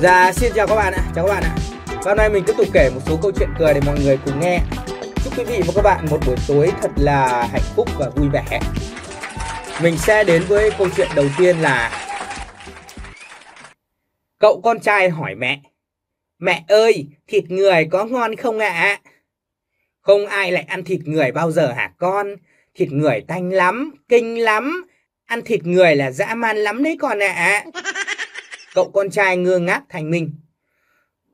Dạ xin chào các bạn ạ, chào các bạn ạ Và hôm nay mình tiếp tục kể một số câu chuyện cười để mọi người cùng nghe Chúc quý vị và các bạn một buổi tối thật là hạnh phúc và vui vẻ Mình sẽ đến với câu chuyện đầu tiên là Cậu con trai hỏi mẹ Mẹ ơi, thịt người có ngon không ạ? À? Không ai lại ăn thịt người bao giờ hả con? Thịt người tanh lắm, kinh lắm Ăn thịt người là dã man lắm đấy con ạ à cậu con trai ngơ ngác thành mình.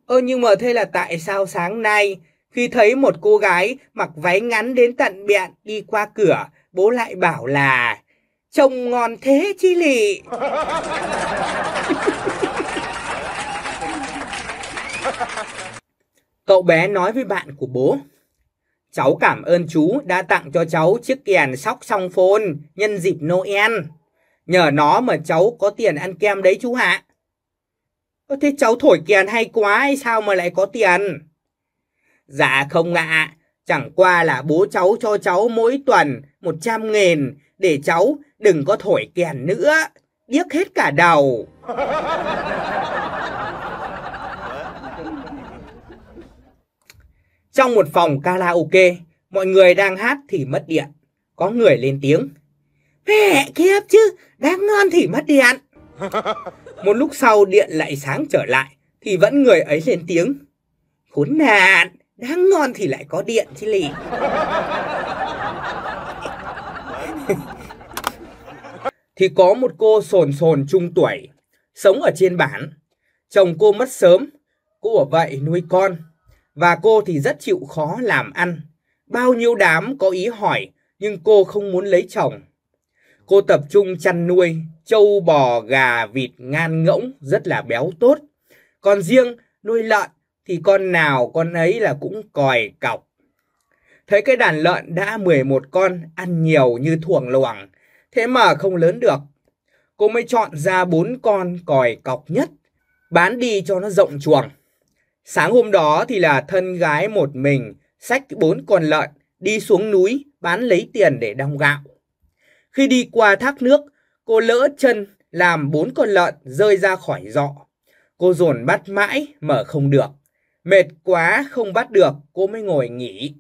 Ơ nhưng mà thế là tại sao sáng nay khi thấy một cô gái mặc váy ngắn đến tận bẹn đi qua cửa, bố lại bảo là trông ngon thế chi lị. Cậu bé nói với bạn của bố. Cháu cảm ơn chú đã tặng cho cháu chiếc kèn sóc song phôn nhân dịp Noel. Nhờ nó mà cháu có tiền ăn kem đấy chú hạ thế cháu thổi kèn hay quá hay sao mà lại có tiền? Dạ không ạ, à, chẳng qua là bố cháu cho cháu mỗi tuần 100 nghìn để cháu đừng có thổi kèn nữa, điếc hết cả đầu. Trong một phòng karaoke, mọi người đang hát thì mất điện. Có người lên tiếng. Mẹ kiếp chứ, đang ngon thì mất điện. Một lúc sau điện lại sáng trở lại thì vẫn người ấy lên tiếng. Khốn nạn, đáng ngon thì lại có điện chứ lì. thì có một cô sồn sồn trung tuổi, sống ở trên bản. Chồng cô mất sớm, cô ở vậy nuôi con. Và cô thì rất chịu khó làm ăn. Bao nhiêu đám có ý hỏi, nhưng cô không muốn lấy chồng Cô tập trung chăn nuôi trâu bò gà vịt ngan ngỗng rất là béo tốt. Còn riêng nuôi lợn thì con nào con ấy là cũng còi cọc. Thấy cái đàn lợn đã 11 con ăn nhiều như thuồng loảng, thế mà không lớn được. Cô mới chọn ra bốn con còi cọc nhất, bán đi cho nó rộng chuồng. Sáng hôm đó thì là thân gái một mình xách bốn con lợn đi xuống núi bán lấy tiền để đong gạo. Khi đi qua thác nước, cô lỡ chân làm bốn con lợn rơi ra khỏi giọ, Cô dồn bắt mãi mở không được. Mệt quá không bắt được, cô mới ngồi nghỉ.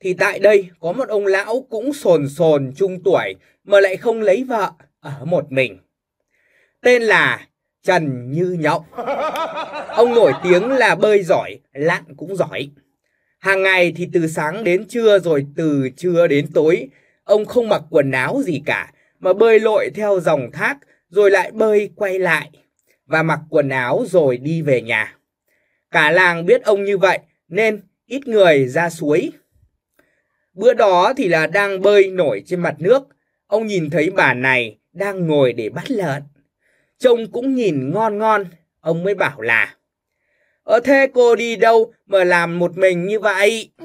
Thì tại đây có một ông lão cũng sồn sồn trung tuổi mà lại không lấy vợ, ở một mình. Tên là Trần Như Nhộng. Ông nổi tiếng là bơi giỏi, lặn cũng giỏi. Hàng ngày thì từ sáng đến trưa rồi từ trưa đến tối Ông không mặc quần áo gì cả, mà bơi lội theo dòng thác, rồi lại bơi quay lại, và mặc quần áo rồi đi về nhà. Cả làng biết ông như vậy, nên ít người ra suối. Bữa đó thì là đang bơi nổi trên mặt nước, ông nhìn thấy bà này đang ngồi để bắt lợn. Trông cũng nhìn ngon ngon, ông mới bảo là ở ờ, thế cô đi đâu mà làm một mình như vậy?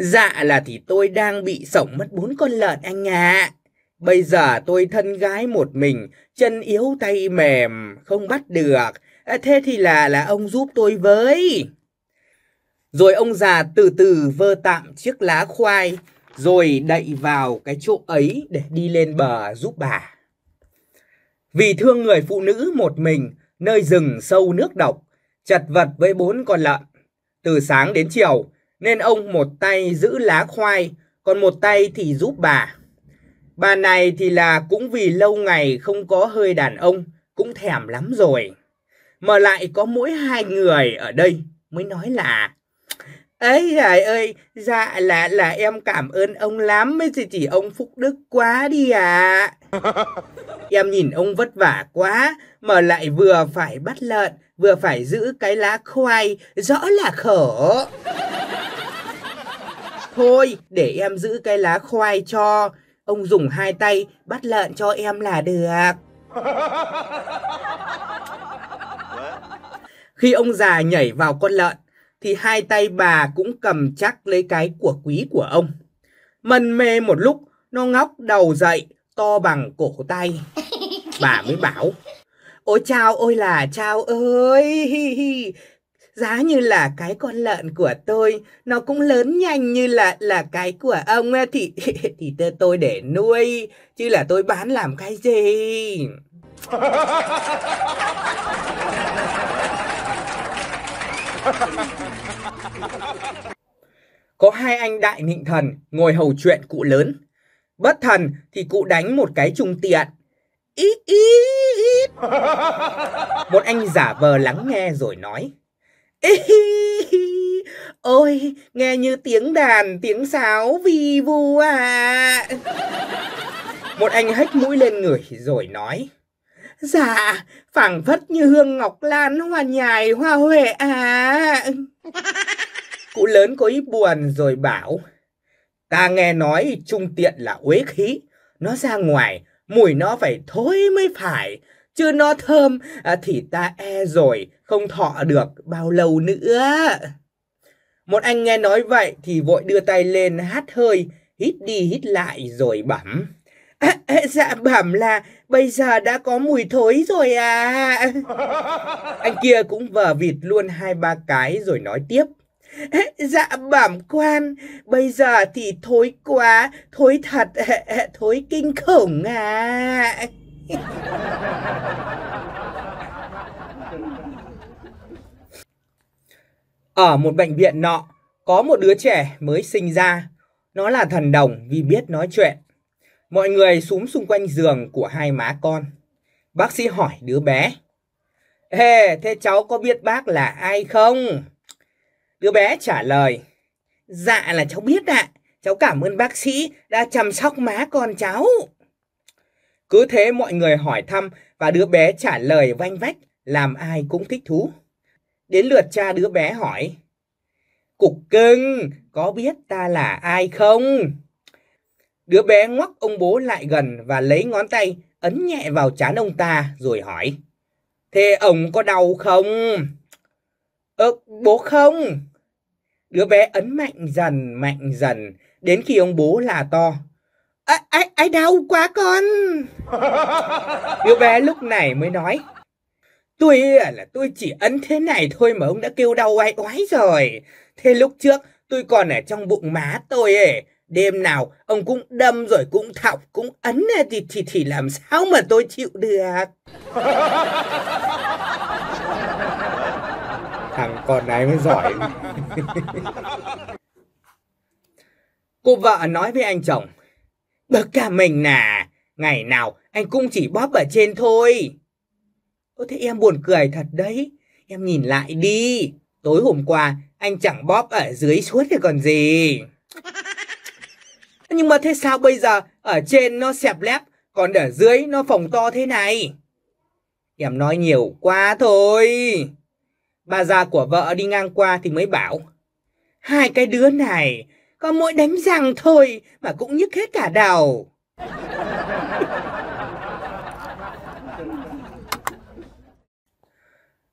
Dạ là thì tôi đang bị sổng mất bốn con lợn anh ạ. À. Bây giờ tôi thân gái một mình, chân yếu tay mềm, không bắt được. À, thế thì là là ông giúp tôi với. Rồi ông già từ từ vơ tạm chiếc lá khoai, rồi đậy vào cái chỗ ấy để đi lên bờ giúp bà. Vì thương người phụ nữ một mình, nơi rừng sâu nước độc, chật vật với bốn con lợn. Từ sáng đến chiều, nên ông một tay giữ lá khoai, còn một tay thì giúp bà. Bà này thì là cũng vì lâu ngày không có hơi đàn ông, cũng thèm lắm rồi. Mà lại có mỗi hai người ở đây mới nói là ấy trời ơi dạ là là em cảm ơn ông lắm mới chỉ chỉ ông phúc đức quá đi ạ à. em nhìn ông vất vả quá mà lại vừa phải bắt lợn vừa phải giữ cái lá khoai rõ là khổ Thôi, để em giữ cái lá khoai cho. Ông dùng hai tay bắt lợn cho em là được. Khi ông già nhảy vào con lợn, thì hai tay bà cũng cầm chắc lấy cái của quý của ông. mần mê một lúc, nó ngóc đầu dậy, to bằng cổ tay. Bà mới bảo, ôi chao ôi là chao ơi, giá như là cái con lợn của tôi nó cũng lớn nhanh như là là cái của ông ấy, thì thì tôi để nuôi chứ là tôi bán làm cái gì có hai anh đại nịnh thần ngồi hầu chuyện cụ lớn bất thần thì cụ đánh một cái trung tiện ít ít một anh giả vờ lắng nghe rồi nói Ôi, nghe như tiếng đàn, tiếng sáo vi vu à. Một anh hách mũi lên người rồi nói. Dạ, phảng phất như hương ngọc lan hoa nhài hoa huệ à. Cụ lớn có ý buồn rồi bảo. Ta nghe nói trung tiện là uế khí. Nó ra ngoài, mùi nó phải thối mới phải. Chứ nó thơm à, thì ta e rồi không thọ được bao lâu nữa. Một anh nghe nói vậy thì vội đưa tay lên hát hơi, hít đi hít lại rồi bẩm. À, dạ bẩm là bây giờ đã có mùi thối rồi à. anh kia cũng vờ vịt luôn hai ba cái rồi nói tiếp. dạ bẩm quan, bây giờ thì thối quá, thối thật, thối kinh khủng à. Ở một bệnh viện nọ, có một đứa trẻ mới sinh ra. Nó là thần đồng vì biết nói chuyện. Mọi người súm xung quanh giường của hai má con. Bác sĩ hỏi đứa bé. Ê, thế cháu có biết bác là ai không? Đứa bé trả lời. Dạ là cháu biết ạ. À. Cháu cảm ơn bác sĩ đã chăm sóc má con cháu. Cứ thế mọi người hỏi thăm và đứa bé trả lời vanh vách làm ai cũng thích thú. Đến lượt cha đứa bé hỏi. Cục cưng, có biết ta là ai không? Đứa bé ngoắc ông bố lại gần và lấy ngón tay ấn nhẹ vào trán ông ta rồi hỏi. Thế ông có đau không? Ơ, bố không. Đứa bé ấn mạnh dần, mạnh dần, đến khi ông bố là to. Ai, ai, ai đau quá con? Đứa bé lúc này mới nói. Tôi là tôi chỉ ấn thế này thôi mà ông đã kêu đau oái oái rồi. Thế lúc trước tôi còn ở trong bụng má tôi ấy, đêm nào ông cũng đâm rồi cũng thọc cũng ấn thì thì thì làm sao mà tôi chịu được. Thằng con này mới giỏi. Cô vợ nói với anh chồng, bực cả mình nè, ngày nào anh cũng chỉ bóp ở trên thôi. Ơ thế em buồn cười thật đấy. Em nhìn lại đi. Tối hôm qua anh chẳng bóp ở dưới suốt thì còn gì. Nhưng mà thế sao bây giờ ở trên nó xẹp lép còn ở dưới nó phồng to thế này? Em nói nhiều quá thôi. Bà già của vợ đi ngang qua thì mới bảo. Hai cái đứa này có mỗi đánh răng thôi mà cũng nhức hết cả đầu.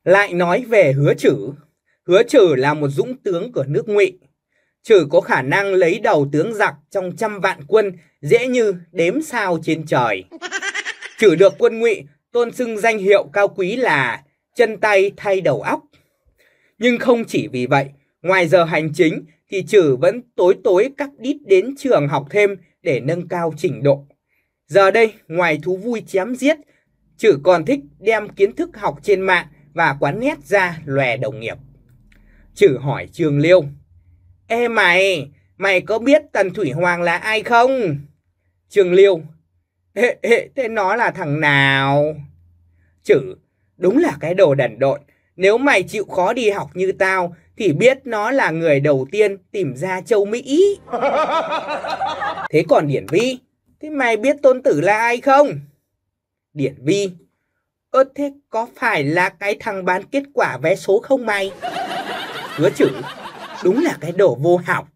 Lại nói về hứa chử. Hứa chử là một dũng tướng của nước ngụy. Chử có khả năng lấy đầu tướng giặc trong trăm vạn quân dễ như đếm sao trên trời. Chử được quân ngụy tôn xưng danh hiệu cao quý là chân tay thay đầu óc. Nhưng không chỉ vì vậy, ngoài giờ hành chính thì Chử vẫn tối tối cắt đít đến trường học thêm để nâng cao trình độ. Giờ đây, ngoài thú vui chém giết, Chử còn thích đem kiến thức học trên mạng và quán nét ra lòe đồng nghiệp. Chử hỏi Trương Liêu. Ê mày, mày có biết Tần Thủy Hoàng là ai không? Trương Liêu. Ê, ê, thế nó là thằng nào? Chử, đúng là cái đồ đần độn. Nếu mày chịu khó đi học như tao thì biết nó là người đầu tiên tìm ra châu Mỹ. thế còn Điển Vi, thế mày biết tôn tử là ai không? Điển Vi, Ơ thế có phải là cái thằng bán kết quả vé số không mày? Hứa chữ, đúng là cái đồ vô học.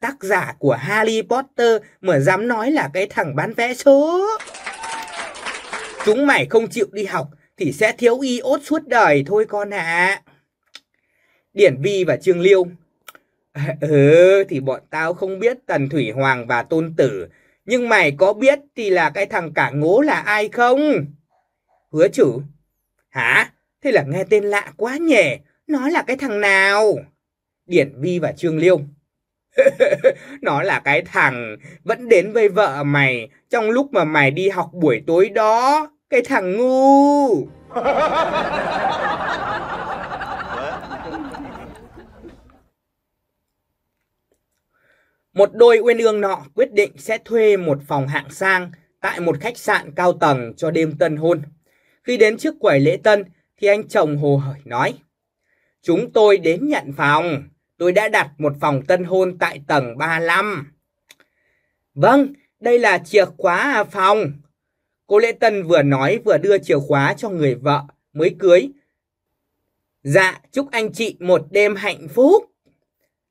Tác giả của Harry Potter mà dám nói là cái thằng bán vé số. Chúng mày không chịu đi học thì sẽ thiếu y ốt suốt đời thôi con ạ. À. Điển Vi và Trương Liêu. ừ, thì bọn tao không biết Tần Thủy Hoàng và Tôn Tử. Nhưng mày có biết thì là cái thằng cả ngố là ai không? Hứa chủ. Hả? Thế là nghe tên lạ quá nhỉ? Nó là cái thằng nào? Điển Vi và Trương Liêu. nó là cái thằng vẫn đến với vợ mày trong lúc mà mày đi học buổi tối đó. Cái thằng ngu. một đôi uyên ương nọ quyết định sẽ thuê một phòng hạng sang tại một khách sạn cao tầng cho đêm tân hôn. Khi đến trước quầy lễ tân thì anh chồng hồ hởi nói. Chúng tôi đến nhận phòng. Tôi đã đặt một phòng tân hôn tại tầng 35. Vâng, đây là chìa khóa à, phòng. Cô lễ tân vừa nói vừa đưa chìa khóa cho người vợ mới cưới. Dạ, chúc anh chị một đêm hạnh phúc.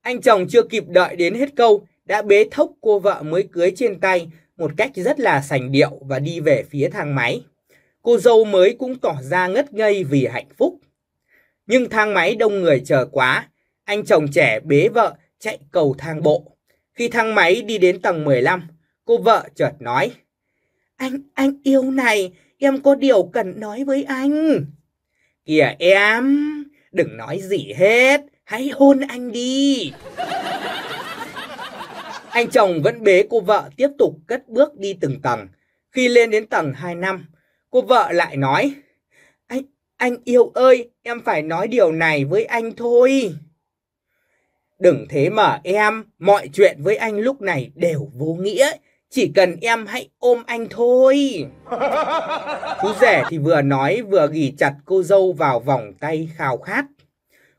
Anh chồng chưa kịp đợi đến hết câu, đã bế thốc cô vợ mới cưới trên tay một cách rất là sành điệu và đi về phía thang máy cô dâu mới cũng tỏ ra ngất ngây vì hạnh phúc. Nhưng thang máy đông người chờ quá, anh chồng trẻ bế vợ chạy cầu thang bộ. Khi thang máy đi đến tầng 15, cô vợ chợt nói: "Anh anh yêu này, em có điều cần nói với anh." "Kìa em, đừng nói gì hết, hãy hôn anh đi." anh chồng vẫn bế cô vợ tiếp tục cất bước đi từng tầng. Khi lên đến tầng 25, Cô vợ lại nói, anh, anh yêu ơi, em phải nói điều này với anh thôi. Đừng thế mà em, mọi chuyện với anh lúc này đều vô nghĩa, chỉ cần em hãy ôm anh thôi. Chú rể thì vừa nói vừa ghì chặt cô dâu vào vòng tay khao khát.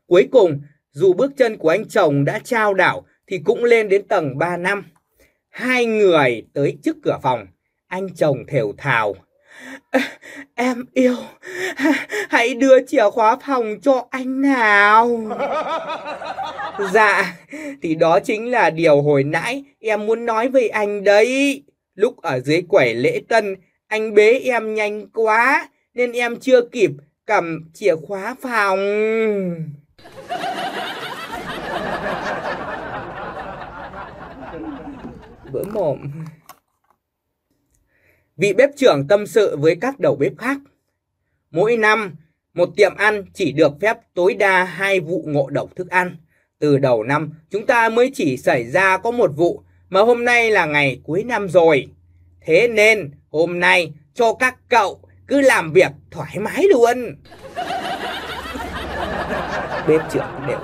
Cuối cùng, dù bước chân của anh chồng đã trao đảo thì cũng lên đến tầng 3 năm. Hai người tới trước cửa phòng, anh chồng thều thào. Em yêu, hãy đưa chìa khóa phòng cho anh nào. dạ, thì đó chính là điều hồi nãy em muốn nói với anh đấy. Lúc ở dưới quẩy lễ tân, anh bế em nhanh quá, nên em chưa kịp cầm chìa khóa phòng. Bữa mồm. Vị bếp trưởng tâm sự với các đầu bếp khác. Mỗi năm, một tiệm ăn chỉ được phép tối đa hai vụ ngộ độc thức ăn. Từ đầu năm, chúng ta mới chỉ xảy ra có một vụ, mà hôm nay là ngày cuối năm rồi. Thế nên, hôm nay cho các cậu cứ làm việc thoải mái luôn. Bếp trưởng đều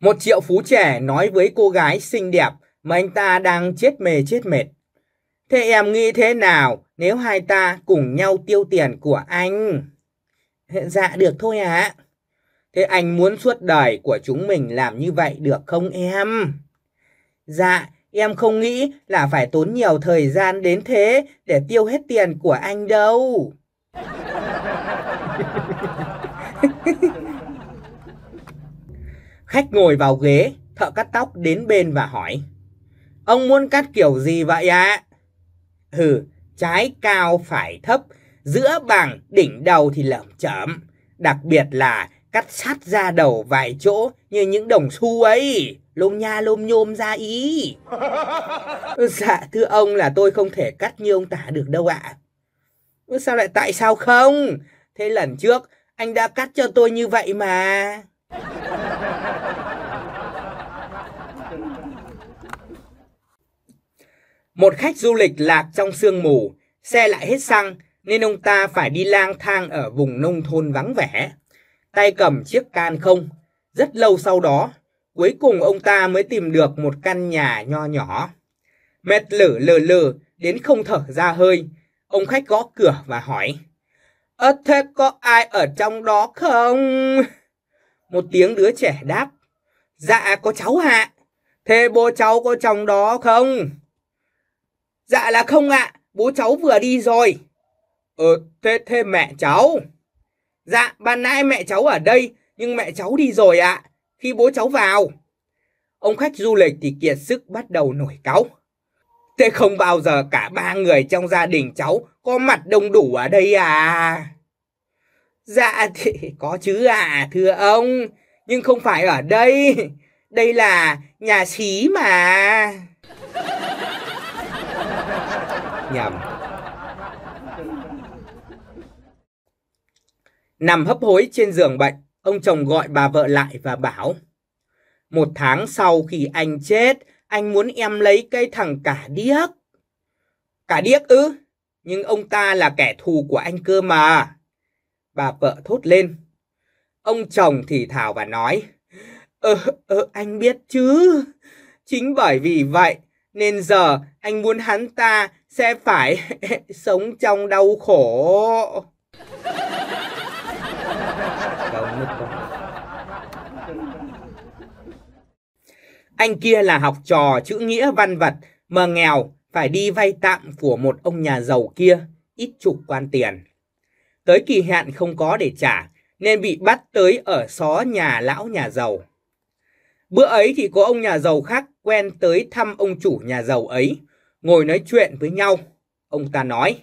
Một triệu phú trẻ nói với cô gái xinh đẹp mà anh ta đang chết mề chết mệt. Thế em nghĩ thế nào nếu hai ta cùng nhau tiêu tiền của anh? Dạ được thôi ạ. À. Thế anh muốn suốt đời của chúng mình làm như vậy được không em? Dạ, em không nghĩ là phải tốn nhiều thời gian đến thế để tiêu hết tiền của anh đâu. Khách ngồi vào ghế, thợ cắt tóc đến bên và hỏi. Ông muốn cắt kiểu gì vậy ạ? À? Ừ, trái cao phải thấp, giữa bằng đỉnh đầu thì lởm chởm, đặc biệt là cắt sát ra đầu vài chỗ như những đồng xu ấy, lôm nha lôm nhôm ra ý. dạ thưa ông là tôi không thể cắt như ông tả được đâu ạ. À. Sao lại tại sao không? Thế lần trước anh đã cắt cho tôi như vậy mà. Một khách du lịch lạc trong sương mù, xe lại hết xăng nên ông ta phải đi lang thang ở vùng nông thôn vắng vẻ. Tay cầm chiếc can không, rất lâu sau đó, cuối cùng ông ta mới tìm được một căn nhà nho nhỏ. Mệt lử lử lử đến không thở ra hơi, ông khách gõ cửa và hỏi. Ơ thế có ai ở trong đó không? Một tiếng đứa trẻ đáp. Dạ có cháu hạ. Thế bố cháu có trong đó không? Dạ là không ạ, bố cháu vừa đi rồi. Ờ, thế, thế mẹ cháu. Dạ, ban nãy mẹ cháu ở đây, nhưng mẹ cháu đi rồi ạ, khi bố cháu vào. Ông khách du lịch thì kiệt sức bắt đầu nổi cáu. Thế không bao giờ cả ba người trong gia đình cháu có mặt đông đủ ở đây à? Dạ thì có chứ à, thưa ông, nhưng không phải ở đây, đây là nhà xí mà nhầm. Nằm hấp hối trên giường bệnh, ông chồng gọi bà vợ lại và bảo Một tháng sau khi anh chết, anh muốn em lấy cái thằng cả điếc. Cả điếc ư? nhưng ông ta là kẻ thù của anh cơ mà. Bà vợ thốt lên. Ông chồng thì thào và nói. Ờ, ờ, anh biết chứ. Chính bởi vì vậy, nên giờ anh muốn hắn ta sẽ phải sống trong đau khổ. Anh kia là học trò chữ nghĩa văn vật mà nghèo phải đi vay tạm của một ông nhà giàu kia ít chục quan tiền. Tới kỳ hạn không có để trả nên bị bắt tới ở xó nhà lão nhà giàu. Bữa ấy thì có ông nhà giàu khác quen tới thăm ông chủ nhà giàu ấy ngồi nói chuyện với nhau. Ông ta nói,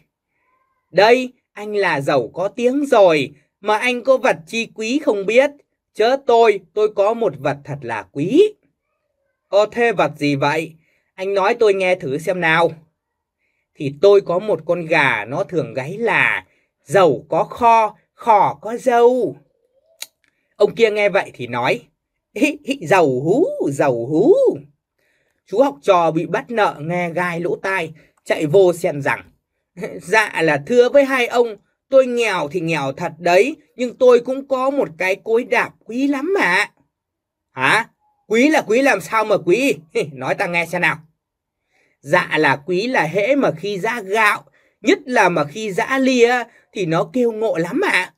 đây, anh là giàu có tiếng rồi, mà anh có vật chi quý không biết. Chớ tôi, tôi có một vật thật là quý. Ô thế vật gì vậy? Anh nói tôi nghe thử xem nào. Thì tôi có một con gà nó thường gáy là giàu có kho, khỏ có dâu. Ông kia nghe vậy thì nói, giàu hú, giàu hú. Chú học trò bị bắt nợ nghe gai lỗ tai, chạy vô xen rằng. dạ là thưa với hai ông, tôi nghèo thì nghèo thật đấy, nhưng tôi cũng có một cái cối đạp quý lắm mà. Hả? Quý là quý làm sao mà quý? Nói ta nghe xem nào. Dạ là quý là hễ mà khi ra gạo, nhất là mà khi giã lia thì nó kêu ngộ lắm ạ.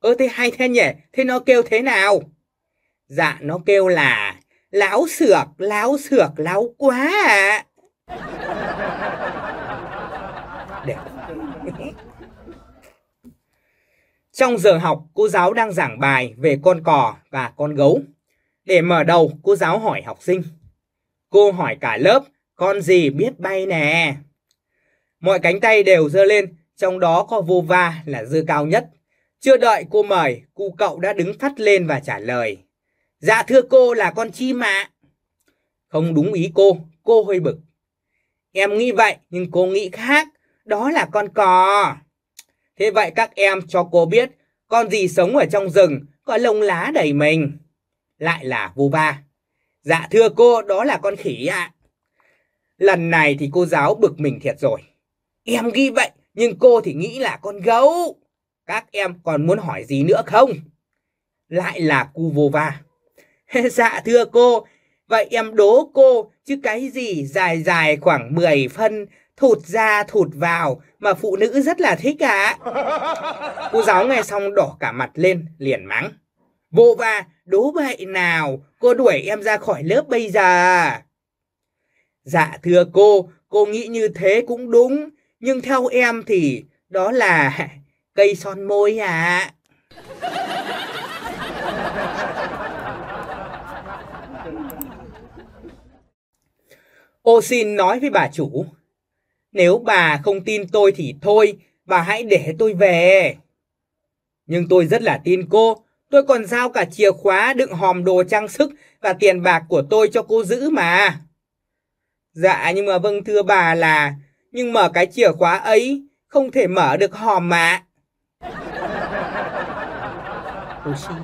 Ơ thế hay thế nhỉ, thế nó kêu thế nào? Dạ nó kêu là Láo xược, láo xược, láo quá ạ. À. Đẹp. Trong giờ học, cô giáo đang giảng bài về con cò và con gấu. Để mở đầu, cô giáo hỏi học sinh. Cô hỏi cả lớp, con gì biết bay nè? Mọi cánh tay đều dơ lên, trong đó có Vova là dơ cao nhất. Chưa đợi cô mời, cu cậu đã đứng phát lên và trả lời. Dạ thưa cô là con chim ạ. Không đúng ý cô, cô hơi bực. Em nghĩ vậy nhưng cô nghĩ khác, đó là con cò. Thế vậy các em cho cô biết con gì sống ở trong rừng, có lông lá đầy mình. Lại là vô ba Dạ thưa cô, đó là con khỉ ạ. Lần này thì cô giáo bực mình thiệt rồi. Em ghi vậy, nhưng cô thì nghĩ là con gấu. Các em còn muốn hỏi gì nữa không? Lại là cu vô va. dạ thưa cô, vậy em đố cô chứ cái gì dài dài khoảng 10 phân thụt ra thụt vào mà phụ nữ rất là thích ạ. À. Cô giáo nghe xong đỏ cả mặt lên, liền mắng. Vô va, đố vậy nào, cô đuổi em ra khỏi lớp bây giờ. À? Dạ thưa cô, cô nghĩ như thế cũng đúng, nhưng theo em thì đó là cây son môi À. Ô xin nói với bà chủ, nếu bà không tin tôi thì thôi, bà hãy để tôi về. Nhưng tôi rất là tin cô, tôi còn giao cả chìa khóa đựng hòm đồ trang sức và tiền bạc của tôi cho cô giữ mà. Dạ nhưng mà vâng thưa bà là, nhưng mở cái chìa khóa ấy không thể mở được hòm mà. Ô xin.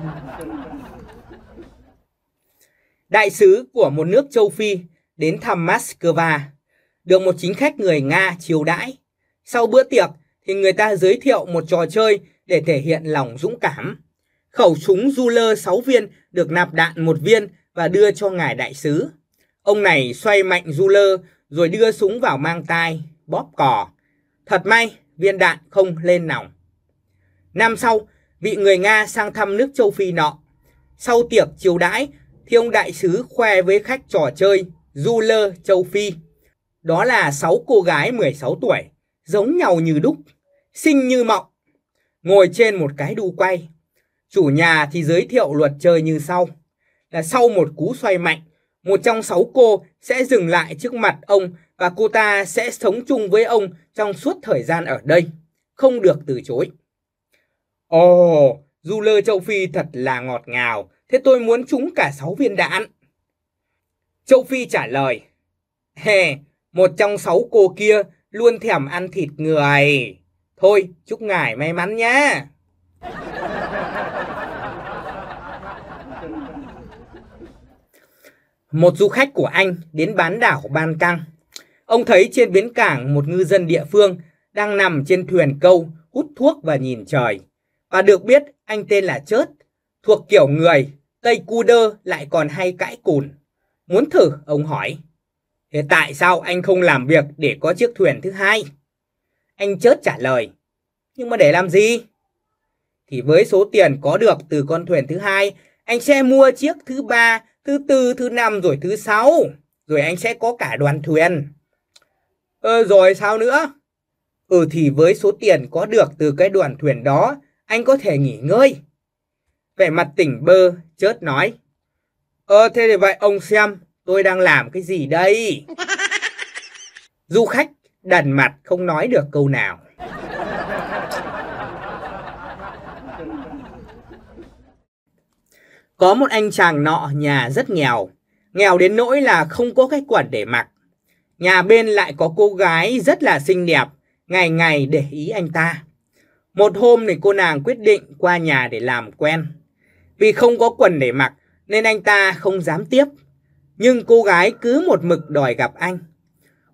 Đại sứ của một nước châu Phi đến thăm Moscow, được một chính khách người Nga chiều đãi. Sau bữa tiệc thì người ta giới thiệu một trò chơi để thể hiện lòng dũng cảm. Khẩu súng Ruler 6 viên được nạp đạn một viên và đưa cho ngài đại sứ. Ông này xoay mạnh Ruler rồi đưa súng vào mang tai, bóp cò. Thật may, viên đạn không lên nòng. Năm sau, vị người Nga sang thăm nước châu Phi nọ. Sau tiệc chiều đãi thì ông đại sứ khoe với khách trò chơi Ruler châu Phi. Đó là 6 cô gái 16 tuổi, giống nhau như đúc, xinh như mọng, ngồi trên một cái đu quay. Chủ nhà thì giới thiệu luật chơi như sau. Là sau một cú xoay mạnh, một trong sáu cô sẽ dừng lại trước mặt ông và cô ta sẽ sống chung với ông trong suốt thời gian ở đây, không được từ chối. Ồ, oh, du lơ châu Phi thật là ngọt ngào, thế tôi muốn trúng cả sáu viên đạn. Châu Phi trả lời, Hè, một trong sáu cô kia luôn thèm ăn thịt người. Thôi, chúc ngài may mắn nhé. một du khách của Anh đến bán đảo Ban Căng. Ông thấy trên bến cảng một ngư dân địa phương đang nằm trên thuyền câu hút thuốc và nhìn trời. Và được biết anh tên là Chớt, thuộc kiểu người Tây Cu Đơ lại còn hay cãi cùn. Muốn thử, ông hỏi. Thế tại sao anh không làm việc để có chiếc thuyền thứ hai? Anh chớt trả lời. Nhưng mà để làm gì? Thì với số tiền có được từ con thuyền thứ hai, anh sẽ mua chiếc thứ ba, thứ tư, thứ năm rồi thứ sáu. Rồi anh sẽ có cả đoàn thuyền. Ờ rồi sao nữa? Ừ thì với số tiền có được từ cái đoàn thuyền đó, anh có thể nghỉ ngơi. Vẻ mặt tỉnh bơ, chớt nói. Ờ thế thì vậy ông xem tôi đang làm cái gì đây? Du khách đần mặt không nói được câu nào. Có một anh chàng nọ nhà rất nghèo, nghèo đến nỗi là không có cái quần để mặc. Nhà bên lại có cô gái rất là xinh đẹp, ngày ngày để ý anh ta. Một hôm thì cô nàng quyết định qua nhà để làm quen. Vì không có quần để mặc nên anh ta không dám tiếp. Nhưng cô gái cứ một mực đòi gặp anh.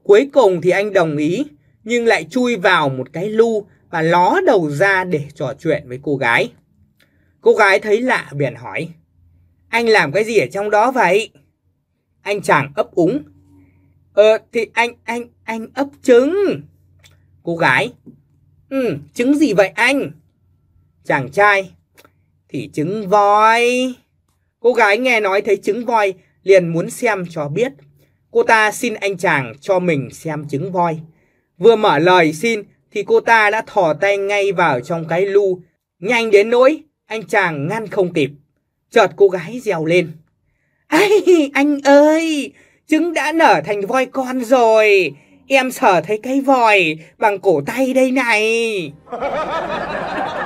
Cuối cùng thì anh đồng ý, nhưng lại chui vào một cái lu và ló đầu ra để trò chuyện với cô gái. Cô gái thấy lạ bèn hỏi, anh làm cái gì ở trong đó vậy? Anh chàng ấp úng, ờ thì anh, anh, anh ấp trứng. Cô gái, ừ, trứng gì vậy anh? Chàng trai, thì trứng voi. Cô gái nghe nói thấy trứng voi liền muốn xem cho biết. Cô ta xin anh chàng cho mình xem trứng voi. Vừa mở lời xin thì cô ta đã thò tay ngay vào trong cái lu. Nhanh đến nỗi anh chàng ngăn không kịp. Chợt cô gái rèo lên. Ây, anh ơi, trứng đã nở thành voi con rồi. Em sở thấy cái vòi bằng cổ tay đây này.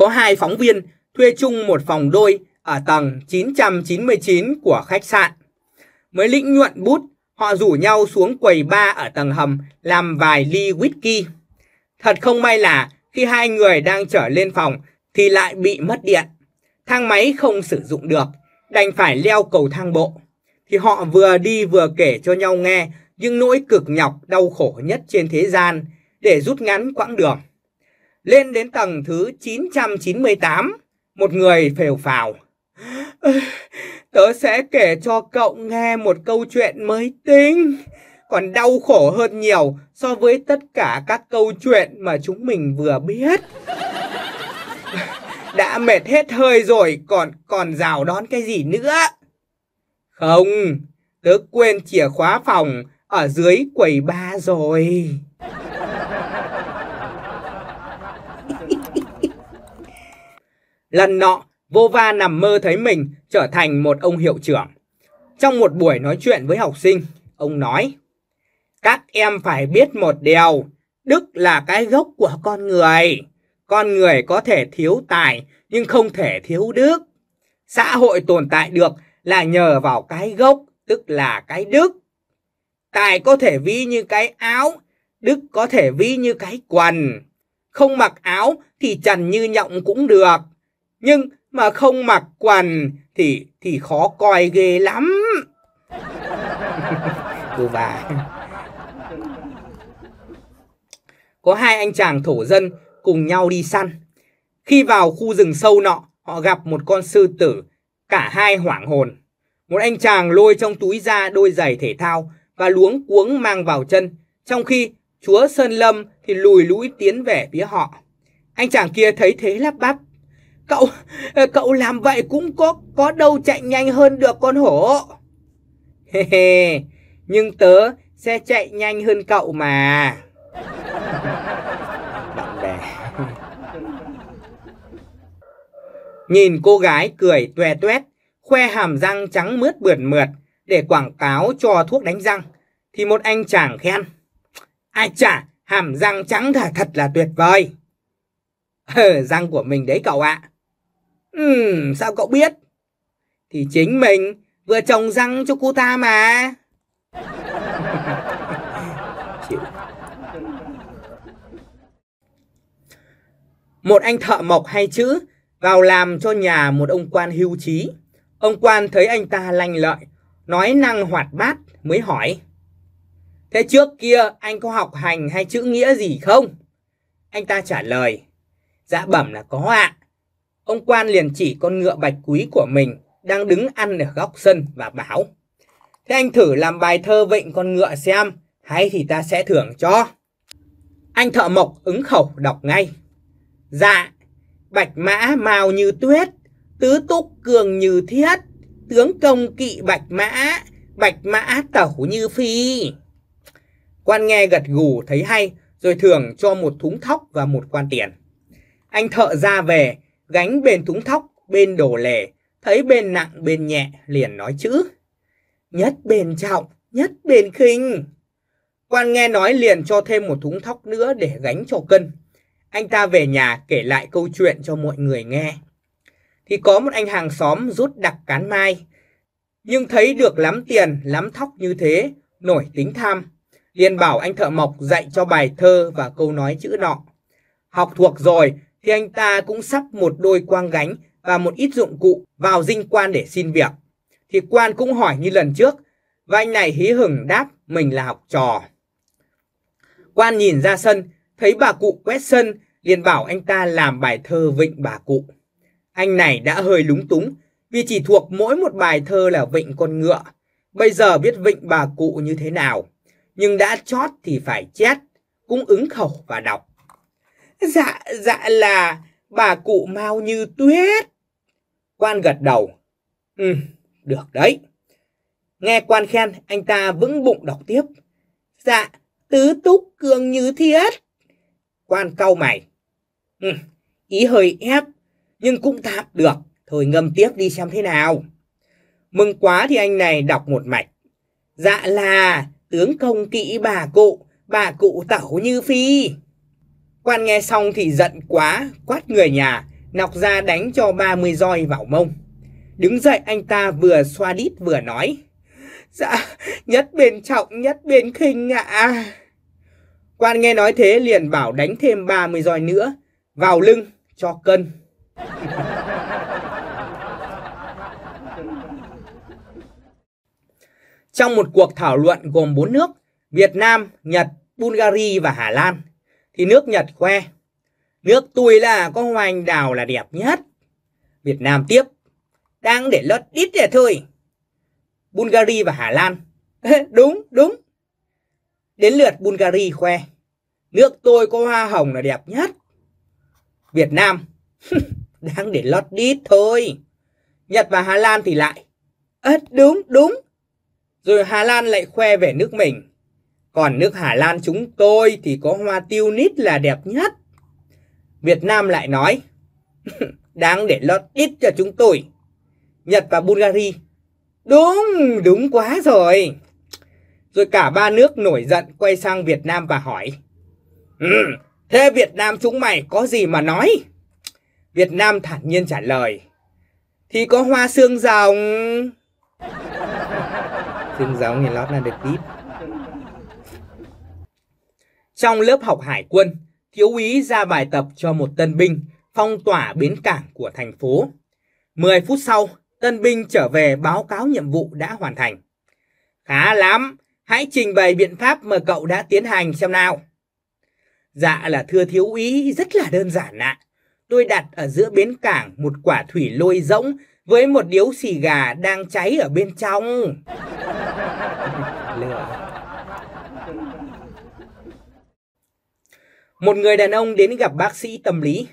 có hai phóng viên thuê chung một phòng đôi ở tầng 999 của khách sạn. Mới lĩnh nhuận bút, họ rủ nhau xuống quầy ba ở tầng hầm làm vài ly whisky. Thật không may là khi hai người đang trở lên phòng thì lại bị mất điện. Thang máy không sử dụng được, đành phải leo cầu thang bộ. Thì họ vừa đi vừa kể cho nhau nghe những nỗi cực nhọc đau khổ nhất trên thế gian để rút ngắn quãng đường lên đến tầng thứ 998, một người phều phào. Tớ sẽ kể cho cậu nghe một câu chuyện mới tinh, còn đau khổ hơn nhiều so với tất cả các câu chuyện mà chúng mình vừa biết. Đã mệt hết hơi rồi, còn còn rào đón cái gì nữa? Không, tớ quên chìa khóa phòng ở dưới quầy ba rồi. Lần nọ, Vova nằm mơ thấy mình trở thành một ông hiệu trưởng. Trong một buổi nói chuyện với học sinh, ông nói Các em phải biết một điều, đức là cái gốc của con người. Con người có thể thiếu tài nhưng không thể thiếu đức. Xã hội tồn tại được là nhờ vào cái gốc, tức là cái đức. Tài có thể ví như cái áo, đức có thể ví như cái quần. Không mặc áo thì trần như nhộng cũng được nhưng mà không mặc quần thì thì khó coi ghê lắm. Cô bà. Có hai anh chàng thổ dân cùng nhau đi săn. Khi vào khu rừng sâu nọ, họ gặp một con sư tử, cả hai hoảng hồn. Một anh chàng lôi trong túi ra đôi giày thể thao và luống cuống mang vào chân, trong khi chúa Sơn Lâm thì lùi lũi tiến về phía họ. Anh chàng kia thấy thế lắp bắp. Cậu, ờ, cậu làm vậy cũng có có đâu chạy nhanh hơn được con hổ. Hê hê, nhưng tớ sẽ chạy nhanh hơn cậu mà. Bạn bè. Nhìn cô gái cười toe toét, khoe hàm răng trắng mướt bượt mượt để quảng cáo cho thuốc đánh răng thì một anh chàng khen. Ai chả, hàm răng trắng thật thật là tuyệt vời. Ờ, răng của mình đấy cậu ạ. À. Ừm, sao cậu biết? Thì chính mình vừa trồng răng cho cô ta mà. một anh thợ mộc hay chữ vào làm cho nhà một ông quan hưu trí. Ông quan thấy anh ta lanh lợi, nói năng hoạt bát mới hỏi. Thế trước kia anh có học hành hay chữ nghĩa gì không? Anh ta trả lời, dạ bẩm là có ạ. À. Ông quan liền chỉ con ngựa bạch quý của mình đang đứng ăn ở góc sân và bảo. Thế anh thử làm bài thơ vịnh con ngựa xem, hay thì ta sẽ thưởng cho. Anh thợ mộc ứng khẩu đọc ngay. Dạ, bạch mã màu như tuyết, tứ túc cường như thiết, tướng công kỵ bạch mã, bạch mã tẩu như phi. Quan nghe gật gù thấy hay, rồi thưởng cho một thúng thóc và một quan tiền. Anh thợ ra về, gánh bên thúng thóc, bên đổ lề, thấy bên nặng bên nhẹ liền nói chữ. Nhất bên trọng, nhất bên khinh. Quan nghe nói liền cho thêm một thúng thóc nữa để gánh cho cân. Anh ta về nhà kể lại câu chuyện cho mọi người nghe. Thì có một anh hàng xóm rút đặc cán mai. Nhưng thấy được lắm tiền, lắm thóc như thế, nổi tính tham. Liền bảo anh thợ mộc dạy cho bài thơ và câu nói chữ nọ. Học thuộc rồi thì anh ta cũng sắp một đôi quang gánh và một ít dụng cụ vào dinh quan để xin việc. Thì quan cũng hỏi như lần trước và anh này hí hửng đáp mình là học trò. Quan nhìn ra sân, thấy bà cụ quét sân, liền bảo anh ta làm bài thơ vịnh bà cụ. Anh này đã hơi lúng túng vì chỉ thuộc mỗi một bài thơ là vịnh con ngựa. Bây giờ biết vịnh bà cụ như thế nào, nhưng đã chót thì phải chét, cũng ứng khẩu và đọc. Dạ, dạ là bà cụ mau như tuyết. Quan gật đầu. Ừ, được đấy. Nghe quan khen, anh ta vững bụng đọc tiếp. Dạ, tứ túc cường như thiết. Quan cau mày. Ừ, ý hơi ép, nhưng cũng tạm được. Thôi ngâm tiếp đi xem thế nào. Mừng quá thì anh này đọc một mạch. Dạ là tướng công kỵ bà cụ, bà cụ tẩu như phi. Quan nghe xong thì giận quá, quát người nhà, nọc ra đánh cho 30 roi vào mông. Đứng dậy anh ta vừa xoa đít vừa nói. Dạ, nhất bên trọng, nhất bên khinh ạ. À. Quan nghe nói thế liền bảo đánh thêm 30 roi nữa, vào lưng, cho cân. Trong một cuộc thảo luận gồm bốn nước, Việt Nam, Nhật, Bulgaria và Hà Lan, thì nước Nhật khoe nước tôi là có hoa anh đào là đẹp nhất. Việt Nam tiếp đang để lót ít để thôi. Bulgari và Hà Lan đúng đúng đến lượt Bulgari khoe nước tôi có hoa hồng là đẹp nhất. Việt Nam đang để lót đít thôi. Nhật và Hà Lan thì lại. Ất đúng đúng. Rồi Hà Lan lại khoe về nước mình. Còn nước Hà Lan chúng tôi thì có hoa tiêu nít là đẹp nhất. Việt Nam lại nói, đáng để lót ít cho chúng tôi. Nhật và Bulgaria, đúng, đúng quá rồi. Rồi cả ba nước nổi giận quay sang Việt Nam và hỏi, ừ, thế Việt Nam chúng mày có gì mà nói? Việt Nam thản nhiên trả lời, thì có hoa xương rồng. xương rồng thì lót là được ít. Trong lớp học hải quân, thiếu úy ra bài tập cho một tân binh phong tỏa bến cảng của thành phố. 10 phút sau, tân binh trở về báo cáo nhiệm vụ đã hoàn thành. Khá lắm, hãy trình bày biện pháp mà cậu đã tiến hành xem nào. Dạ là thưa thiếu úy, rất là đơn giản ạ. Tôi đặt ở giữa bến cảng một quả thủy lôi rỗng với một điếu xì gà đang cháy ở bên trong. Lừa. Một người đàn ông đến gặp bác sĩ tâm lý.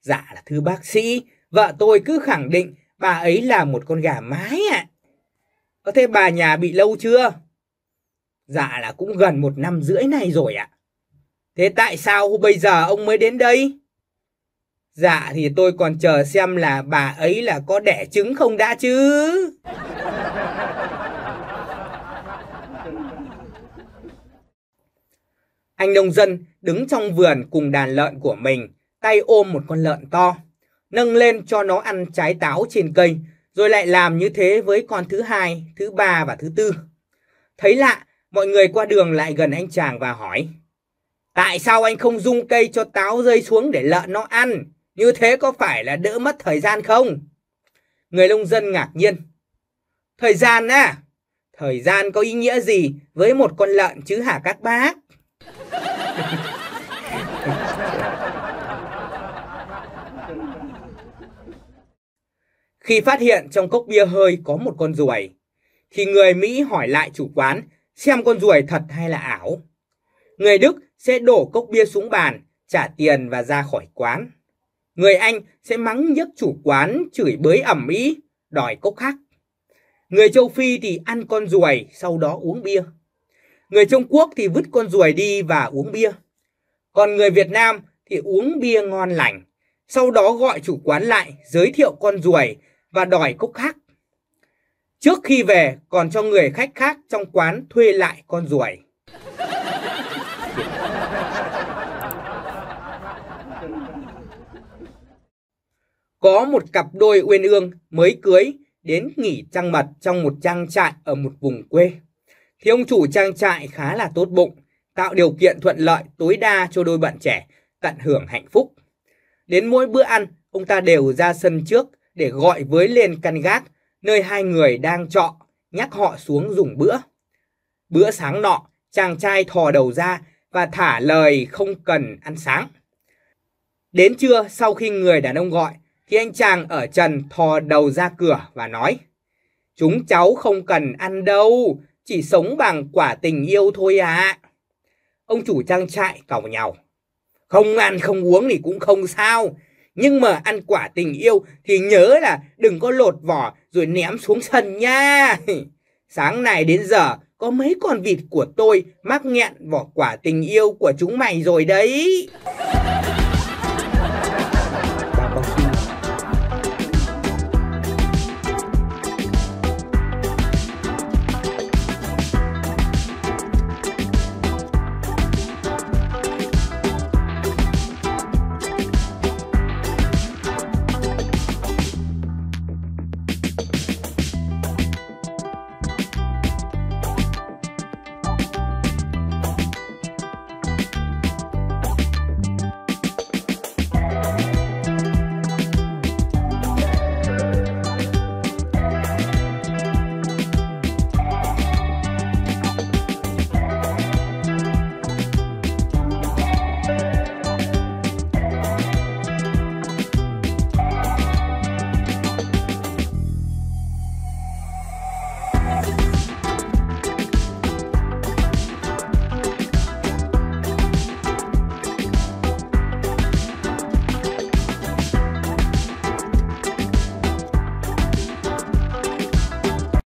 Dạ là thưa bác sĩ, vợ tôi cứ khẳng định bà ấy là một con gà mái ạ. Có thế bà nhà bị lâu chưa? Dạ là cũng gần một năm rưỡi này rồi ạ. Thế tại sao bây giờ ông mới đến đây? Dạ thì tôi còn chờ xem là bà ấy là có đẻ trứng không đã chứ. Anh nông dân đứng trong vườn cùng đàn lợn của mình, tay ôm một con lợn to, nâng lên cho nó ăn trái táo trên cây, rồi lại làm như thế với con thứ hai, thứ ba và thứ tư. Thấy lạ, mọi người qua đường lại gần anh chàng và hỏi, Tại sao anh không dung cây cho táo rơi xuống để lợn nó ăn? Như thế có phải là đỡ mất thời gian không? Người nông dân ngạc nhiên. Thời gian à? Thời gian có ý nghĩa gì với một con lợn chứ hả các bác? khi phát hiện trong cốc bia hơi có một con ruồi, thì người Mỹ hỏi lại chủ quán xem con ruồi thật hay là ảo. Người Đức sẽ đổ cốc bia xuống bàn, trả tiền và ra khỏi quán. Người Anh sẽ mắng nhức chủ quán chửi bới ẩm ý, đòi cốc khác. Người châu Phi thì ăn con ruồi sau đó uống bia. Người Trung Quốc thì vứt con ruồi đi và uống bia. Còn người Việt Nam thì uống bia ngon lành, sau đó gọi chủ quán lại giới thiệu con ruồi và đòi cốc khác. Trước khi về còn cho người khách khác trong quán thuê lại con ruồi. Có một cặp đôi uyên ương mới cưới đến nghỉ trăng mật trong một trang trại ở một vùng quê. Thì ông chủ trang trại khá là tốt bụng, tạo điều kiện thuận lợi tối đa cho đôi bạn trẻ tận hưởng hạnh phúc. Đến mỗi bữa ăn, ông ta đều ra sân trước để gọi với lên căn gác nơi hai người đang trọ, nhắc họ xuống dùng bữa. Bữa sáng nọ, chàng trai thò đầu ra và thả lời không cần ăn sáng. Đến trưa sau khi người đàn ông gọi, thì anh chàng ở trần thò đầu ra cửa và nói Chúng cháu không cần ăn đâu, chỉ sống bằng quả tình yêu thôi à. Ông chủ trang trại cầu nhau, Không ăn không uống thì cũng không sao, nhưng mà ăn quả tình yêu thì nhớ là đừng có lột vỏ rồi ném xuống sân nha. Sáng nay đến giờ có mấy con vịt của tôi mắc nghẹn vỏ quả tình yêu của chúng mày rồi đấy.